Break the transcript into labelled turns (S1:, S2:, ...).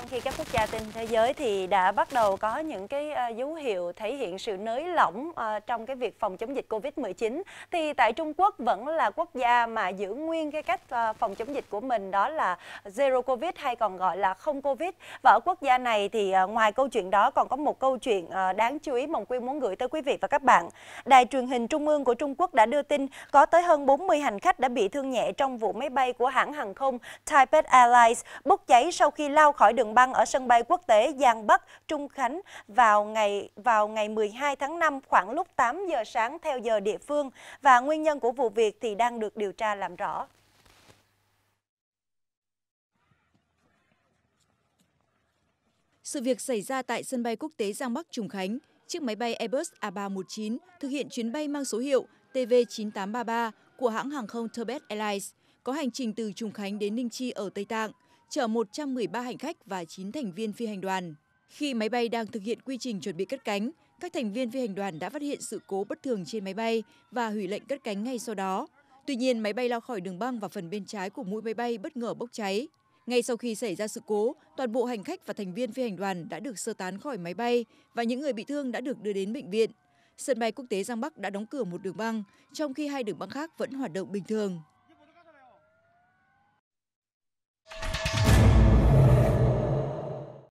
S1: Trong khi các quốc gia trên thế giới thì đã bắt đầu có những cái ờ, dấu hiệu thể hiện sự nới lỏng ờ, trong cái việc phòng chống dịch Covid-19 thì tại Trung Quốc vẫn là quốc gia mà giữ nguyên cái cách ờ, phòng chống dịch của mình đó là zero Covid hay còn gọi là không Covid. Và ở quốc gia này thì ngoài câu chuyện đó còn có một câu chuyện đáng chú ý Mộng quy muốn gửi tới quý vị và các bạn. Đài truyền hình Trung ương của Trung Quốc đã đưa tin có tới hơn 40 hành khách đã bị thương nhẹ trong vụ máy bay của hãng hàng không Taipei Airlines bốc cháy sau khi lao khỏi đường đường băng ở sân bay quốc tế Giang Bắc, Trung Khánh vào ngày vào ngày 12 tháng 5 khoảng lúc 8 giờ sáng theo giờ địa phương và nguyên nhân của vụ việc thì đang được điều tra làm rõ.
S2: Sự việc xảy ra tại sân bay quốc tế Giang Bắc Trùng Khánh. Chiếc máy bay Airbus A319 thực hiện chuyến bay mang số hiệu TV9833 của hãng hàng không Tibet Airlines có hành trình từ Trùng Khánh đến Ninh Chi ở Tây Tạng chở 113 hành khách và 9 thành viên phi hành đoàn. Khi máy bay đang thực hiện quy trình chuẩn bị cất cánh, các thành viên phi hành đoàn đã phát hiện sự cố bất thường trên máy bay và hủy lệnh cất cánh ngay sau đó. Tuy nhiên, máy bay lao khỏi đường băng và phần bên trái của mũi máy bay bất ngờ bốc cháy. Ngay sau khi xảy ra sự cố, toàn bộ hành khách và thành viên phi hành đoàn đã được sơ tán khỏi máy bay và những người bị thương đã được đưa đến bệnh viện. Sân bay quốc tế Giang Bắc đã đóng cửa một đường băng, trong khi hai đường băng khác vẫn hoạt động bình thường.